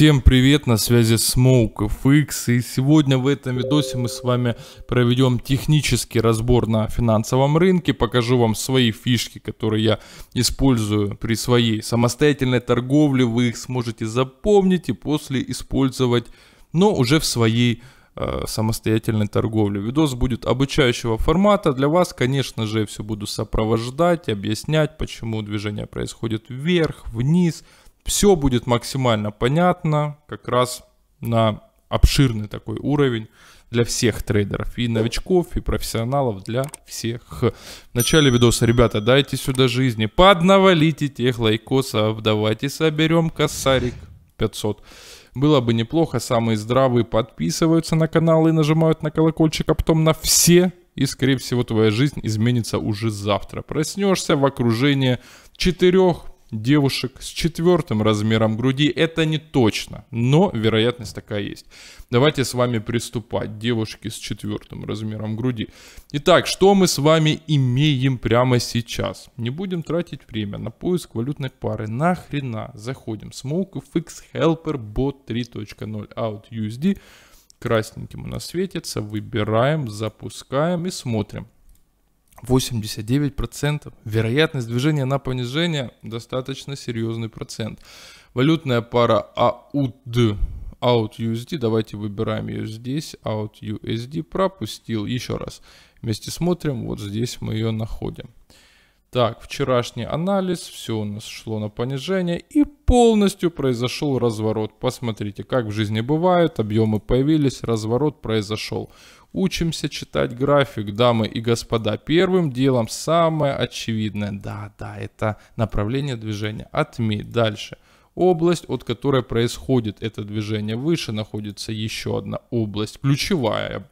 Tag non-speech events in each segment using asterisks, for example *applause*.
Всем привет, на связи Smoke и сегодня в этом видосе мы с вами проведем технический разбор на финансовом рынке, покажу вам свои фишки, которые я использую при своей самостоятельной торговле, вы их сможете запомнить и после использовать, но уже в своей э, самостоятельной торговле. Видос будет обучающего формата. Для вас, конечно же, я все буду сопровождать, объяснять, почему движение происходит вверх, вниз все будет максимально понятно, как раз на обширный такой уровень для всех трейдеров, и новичков, и профессионалов, для всех. В начале видоса, ребята, дайте сюда жизни, поднавалите тех лайкосов, давайте соберем косарик 500. Было бы неплохо, самые здравые подписываются на канал и нажимают на колокольчик, а потом на все, и скорее всего твоя жизнь изменится уже завтра. Проснешься в окружении четырех девушек с четвертым размером груди. Это не точно, но вероятность такая есть. Давайте с вами приступать. Девушки с четвертым размером груди. Итак, что мы с вами имеем прямо сейчас? Не будем тратить время на поиск валютной пары. Нахрена? Заходим. SmokeFX Helper Bot 3.0 Out USD. Красненьким у нас светится. Выбираем, запускаем и смотрим. 89%. Вероятность движения на понижение достаточно серьезный процент. Валютная пара AUD out USD. Давайте выбираем ее здесь. Out USD пропустил. Еще раз. Вместе смотрим. Вот здесь мы ее находим. Так, вчерашний анализ, все у нас шло на понижение и полностью произошел разворот. Посмотрите, как в жизни бывает, объемы появились, разворот произошел. Учимся читать график, дамы и господа. Первым делом самое очевидное, да, да, это направление движения. Отметь дальше. Область, от которой происходит это движение. Выше находится еще одна область, ключевая,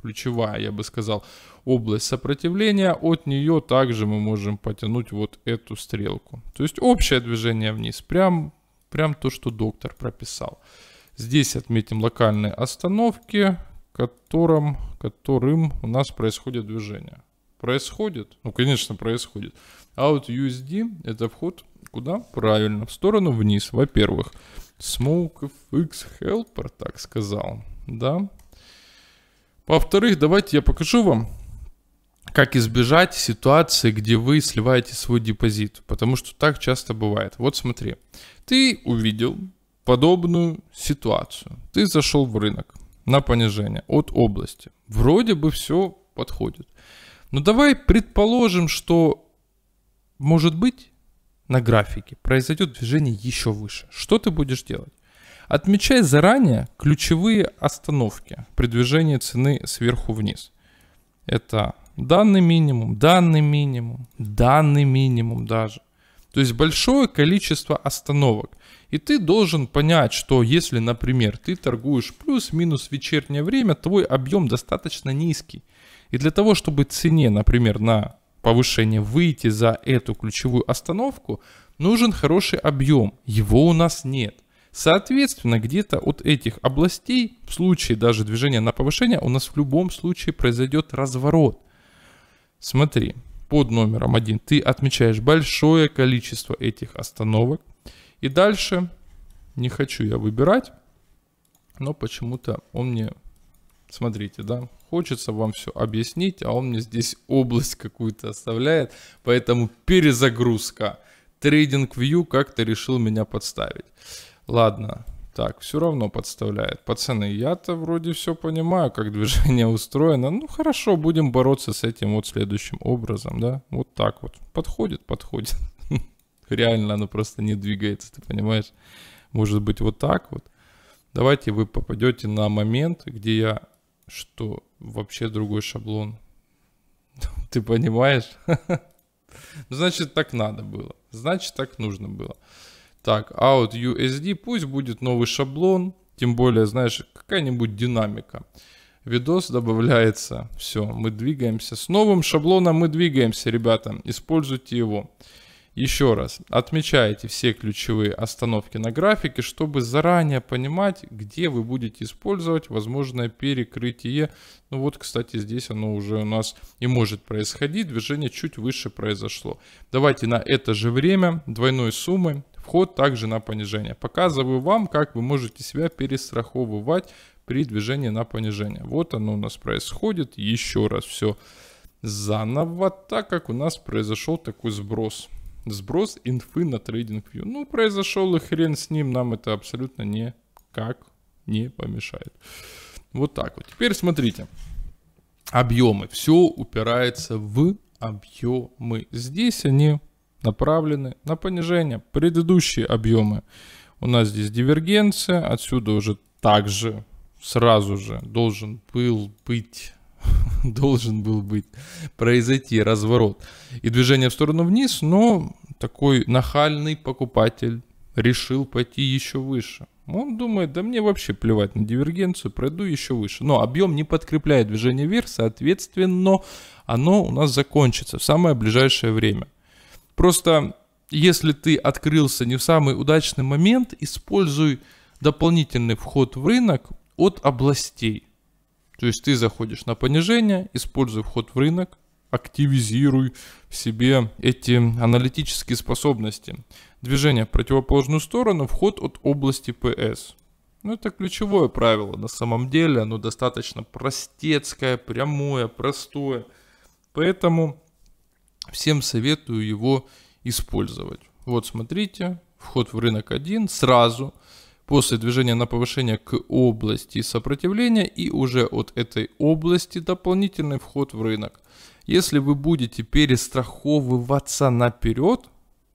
ключевая, я бы сказал, область сопротивления. От нее также мы можем потянуть вот эту стрелку. То есть общее движение вниз, прям, прям то, что доктор прописал. Здесь отметим локальные остановки, которым, которым у нас происходит движение. Происходит? Ну, конечно, происходит. Out а USD это вход куда? Правильно, в сторону вниз, во-первых. Smoke FX Helper, так сказал. Да, во-вторых, давайте я покажу вам, как избежать ситуации, где вы сливаете свой депозит, потому что так часто бывает. Вот смотри, ты увидел подобную ситуацию. Ты зашел в рынок на понижение от области. Вроде бы все подходит. Но давай предположим, что может быть на графике произойдет движение еще выше. Что ты будешь делать? Отмечай заранее ключевые остановки при движении цены сверху вниз. Это данный минимум, данный минимум, данный минимум даже. То есть большое количество остановок. И ты должен понять, что если, например, ты торгуешь плюс-минус вечернее время, твой объем достаточно низкий. И для того, чтобы цене, например, на повышение выйти за эту ключевую остановку, нужен хороший объем. Его у нас нет. Соответственно, где-то от этих областей, в случае даже движения на повышение, у нас в любом случае произойдет разворот. Смотри, под номером 1 ты отмечаешь большое количество этих остановок. И дальше не хочу я выбирать, но почему-то он мне, смотрите, да, хочется вам все объяснить, а он мне здесь область какую-то оставляет, поэтому перезагрузка. TradingView как-то решил меня подставить. Ладно, так, все равно подставляет. Пацаны, я-то вроде все понимаю, как движение *laughs* устроено. Ну хорошо, будем бороться с этим вот следующим образом, да? Вот так вот. Подходит, подходит. *laughs* Реально оно просто не двигается, ты понимаешь? Может быть вот так вот. Давайте вы попадете на момент, где я... Что? Вообще другой шаблон. *laughs* Ты понимаешь? Ну, значит, так надо было. Значит, так нужно было. Так, out USD, пусть будет новый шаблон, тем более, знаешь, какая-нибудь динамика. Видос добавляется, все, мы двигаемся. С новым шаблоном мы двигаемся, ребята, используйте его. Еще раз, отмечайте все ключевые остановки на графике, чтобы заранее понимать, где вы будете использовать возможное перекрытие. Ну вот, кстати, здесь оно уже у нас и может происходить, движение чуть выше произошло. Давайте на это же время двойной суммы вход также на понижение. Показываю вам, как вы можете себя перестраховывать при движении на понижение. Вот оно у нас происходит. Еще раз все заново, так как у нас произошел такой сброс. Сброс инфы на TradingView. Ну, произошел и хрен с ним, нам это абсолютно никак не помешает. Вот так вот. Теперь смотрите. Объемы. Все упирается в объемы. Здесь они направлены на понижение предыдущие объемы. У нас здесь дивергенция, отсюда уже также сразу же должен был быть *laughs* должен был быть произойти разворот и движение в сторону вниз, но такой нахальный покупатель решил пойти еще выше. Он думает, да мне вообще плевать на дивергенцию, пройду еще выше. Но объем не подкрепляет движение вверх, соответственно, оно у нас закончится в самое ближайшее время. Просто если ты открылся не в самый удачный момент, используй дополнительный вход в рынок от областей. То есть ты заходишь на понижение, используй вход в рынок, активизируй в себе эти аналитические способности. Движение в противоположную сторону, вход от области ПС. Ну, это ключевое правило на самом деле, оно достаточно простецкое, прямое, простое. Поэтому Всем советую его использовать. Вот смотрите, вход в рынок 1 сразу после движения на повышение к области сопротивления и уже от этой области дополнительный вход в рынок. Если вы будете перестраховываться наперед,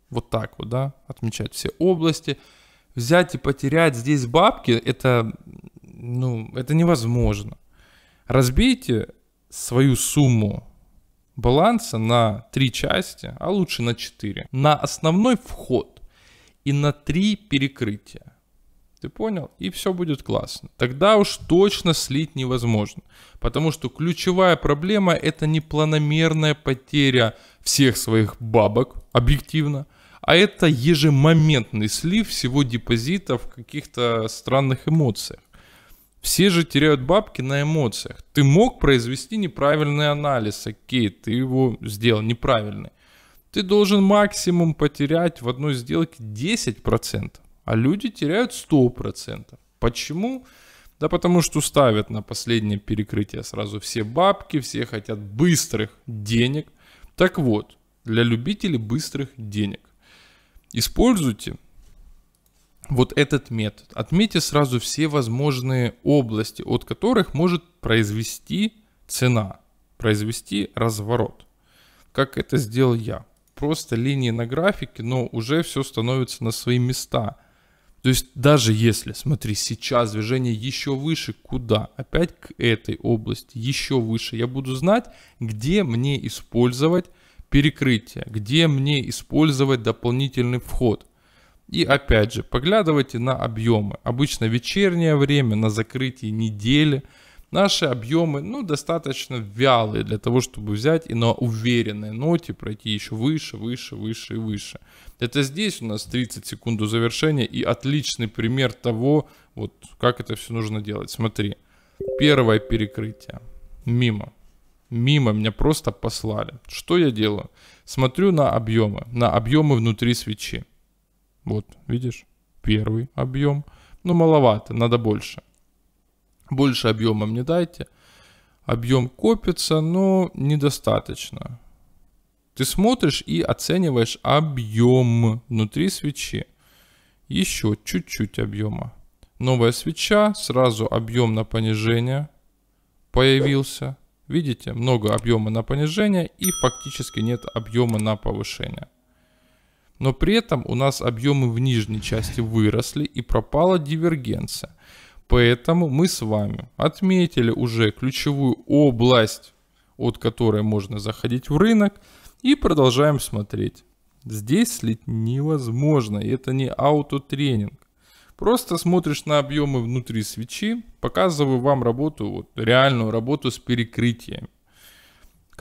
вот так вот, да, отмечать все области, взять и потерять здесь бабки, это, ну, это невозможно. Разбейте свою сумму баланса на три части, а лучше на четыре. На основной вход и на три перекрытия. Ты понял? И все будет классно. Тогда уж точно слить невозможно. Потому что ключевая проблема это не планомерная потеря всех своих бабок, объективно, а это ежемоментный слив всего депозита в каких-то странных эмоциях. Все же теряют бабки на эмоциях. Ты мог произвести неправильный анализ, окей, ты его сделал неправильный. Ты должен максимум потерять в одной сделке 10%, а люди теряют 100%. Почему? Да потому что ставят на последнее перекрытие сразу все бабки, все хотят быстрых денег. Так вот, для любителей быстрых денег. Используйте вот этот метод. Отметьте сразу все возможные области, от которых может произвести цена, произвести разворот. Как это сделал я. Просто линии на графике, но уже все становится на свои места. То есть даже если, смотри, сейчас движение еще выше, куда? Опять к этой области, еще выше. Я буду знать, где мне использовать перекрытие, где мне использовать дополнительный вход. И опять же, поглядывайте на объемы. Обычно вечернее время, на закрытии недели. Наши объемы ну, достаточно вялые для того, чтобы взять и на уверенной ноте пройти еще выше, выше, выше и выше. Это здесь у нас 30 секунд до завершения и отличный пример того, вот как это все нужно делать. Смотри, первое перекрытие. Мимо. Мимо меня просто послали. Что я делаю? Смотрю на объемы, на объемы внутри свечи. Вот, видишь, первый объем. Но ну, маловато, надо больше. Больше объема мне дайте. Объем копится, но недостаточно. Ты смотришь и оцениваешь объем внутри свечи. Еще чуть-чуть объема. Новая свеча, сразу объем на понижение появился. Видите, много объема на понижение и фактически нет объема на повышение. Но при этом у нас объемы в нижней части выросли и пропала дивергенция. Поэтому мы с вами отметили уже ключевую область, от которой можно заходить в рынок. И продолжаем смотреть. Здесь слить невозможно. И это не аутотренинг. Просто смотришь на объемы внутри свечи. Показываю вам работу, вот, реальную работу с перекрытиями.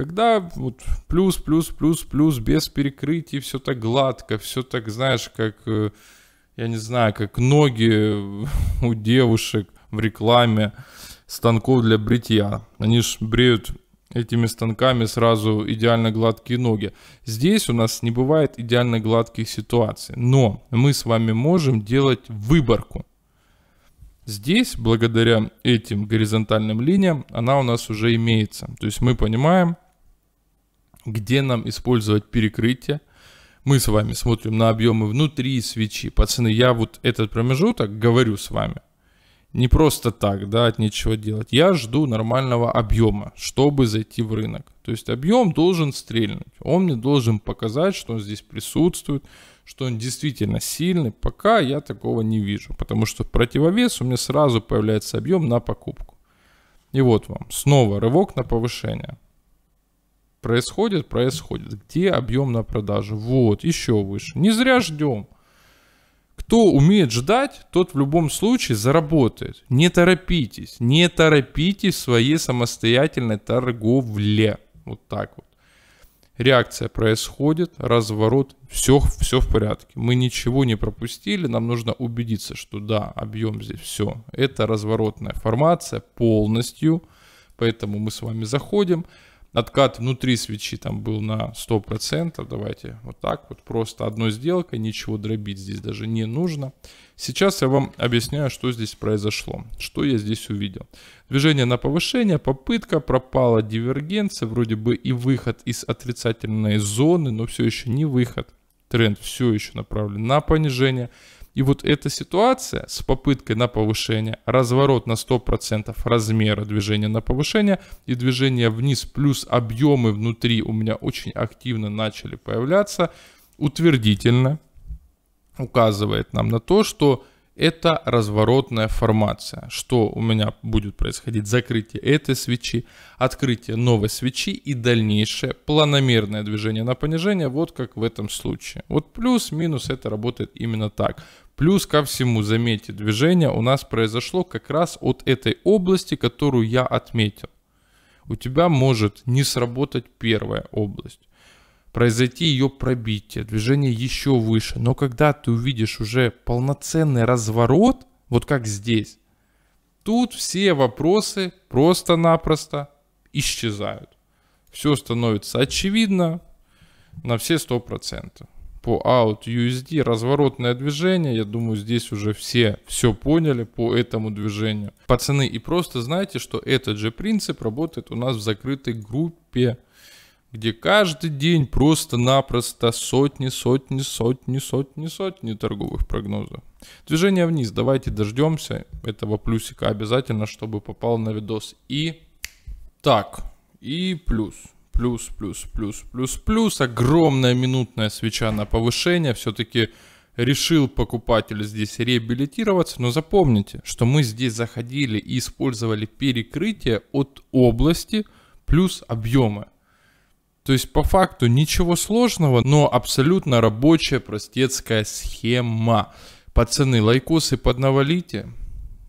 Когда вот плюс, плюс, плюс, плюс, без перекрытий, все так гладко, все так, знаешь, как, э, я не знаю, как ноги *laughs* у девушек в рекламе станков для бритья. Они ж бреют этими станками сразу идеально гладкие ноги. Здесь у нас не бывает идеально гладких ситуаций, но мы с вами можем делать выборку. Здесь, благодаря этим горизонтальным линиям, она у нас уже имеется. То есть мы понимаем, где нам использовать перекрытие. Мы с вами смотрим на объемы внутри свечи. Пацаны, я вот этот промежуток говорю с вами. Не просто так, да, от нечего делать. Я жду нормального объема, чтобы зайти в рынок. То есть объем должен стрельнуть. Он мне должен показать, что он здесь присутствует, что он действительно сильный. Пока я такого не вижу, потому что в противовес у меня сразу появляется объем на покупку. И вот вам снова рывок на повышение происходит, происходит. Где объем на продажу? Вот, еще выше. Не зря ждем. Кто умеет ждать, тот в любом случае заработает. Не торопитесь, не торопитесь в своей самостоятельной торговле. Вот так вот. Реакция происходит, разворот, все, все в порядке. Мы ничего не пропустили, нам нужно убедиться, что да, объем здесь все. Это разворотная формация полностью, поэтому мы с вами заходим откат внутри свечи там был на 100%, давайте вот так вот, просто одной сделкой, ничего дробить здесь даже не нужно. Сейчас я вам объясняю, что здесь произошло, что я здесь увидел. Движение на повышение, попытка, пропала дивергенция, вроде бы и выход из отрицательной зоны, но все еще не выход. Тренд все еще направлен на понижение. И вот эта ситуация с попыткой на повышение, разворот на 100% размера движения на повышение и движение вниз, плюс объемы внутри у меня очень активно начали появляться, утвердительно указывает нам на то, что это разворотная формация, что у меня будет происходить закрытие этой свечи, открытие новой свечи и дальнейшее планомерное движение на понижение, вот как в этом случае. Вот плюс-минус это работает именно так. Плюс ко всему, заметьте, движение у нас произошло как раз от этой области, которую я отметил. У тебя может не сработать первая область произойти ее пробитие, движение еще выше. Но когда ты увидишь уже полноценный разворот, вот как здесь, тут все вопросы просто-напросто исчезают. Все становится очевидно на все 100%. По out USD разворотное движение, я думаю, здесь уже все все поняли по этому движению. Пацаны, и просто знаете, что этот же принцип работает у нас в закрытой группе где каждый день просто-напросто сотни, сотни, сотни, сотни, сотни торговых прогнозов. Движение вниз, давайте дождемся этого плюсика обязательно, чтобы попал на видос. И так, и плюс, плюс, плюс, плюс, плюс, плюс, огромная минутная свеча на повышение, все-таки решил покупатель здесь реабилитироваться, но запомните, что мы здесь заходили и использовали перекрытие от области плюс объема. То есть по факту ничего сложного, но абсолютно рабочая простецкая схема. Пацаны, лайкосы поднавалите,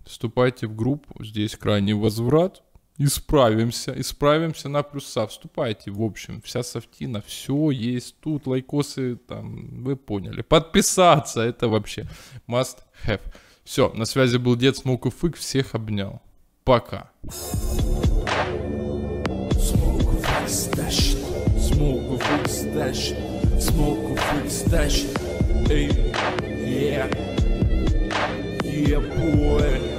вступайте в группу, здесь крайний возврат. Исправимся, исправимся на плюса, вступайте, в общем, вся софтина, все есть тут, лайкосы, там, вы поняли. Подписаться, это вообще must have. Все, на связи был Дед Смоук и Фык, всех обнял. Пока. Smoke, Smoke a food stash, smoke a food stash. Hey, yeah, yeah, boy.